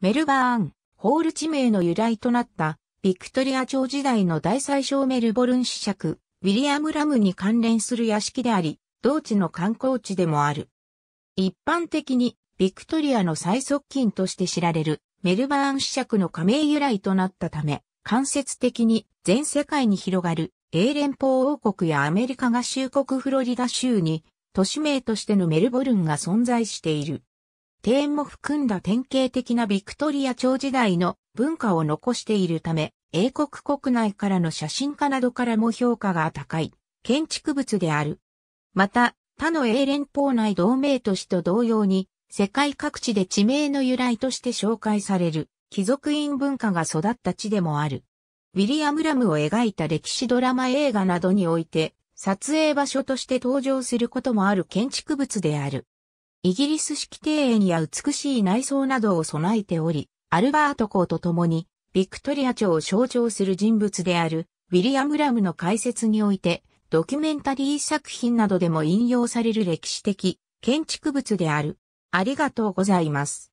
メルバーン、ホール地名の由来となったビクトリア朝時代の大最小メルボルン子爵、ウィリアム・ラムに関連する屋敷であり、同地の観光地でもある。一般的に、ビクトリアの最側近として知られる、メルバーン子爵の加盟由来となったため、間接的に全世界に広がる、英連邦王国やアメリカ合衆国フロリダ州に、都市名としてのメルボルンが存在している。庭園も含んだ典型的なビクトリア朝時代の文化を残しているため、英国国内からの写真家などからも評価が高い建築物である。また、他の英連邦内同盟都市と同様に、世界各地で地名の由来として紹介される貴族院文化が育った地でもある。ウィリアム・ラムを描いた歴史ドラマ映画などにおいて、撮影場所として登場することもある建築物である。イギリス式庭園や美しい内装などを備えており、アルバート公と共に、ビクトリア朝を象徴する人物である、ウィリアム・ラムの解説において、ドキュメンタリー作品などでも引用される歴史的建築物である。ありがとうございます。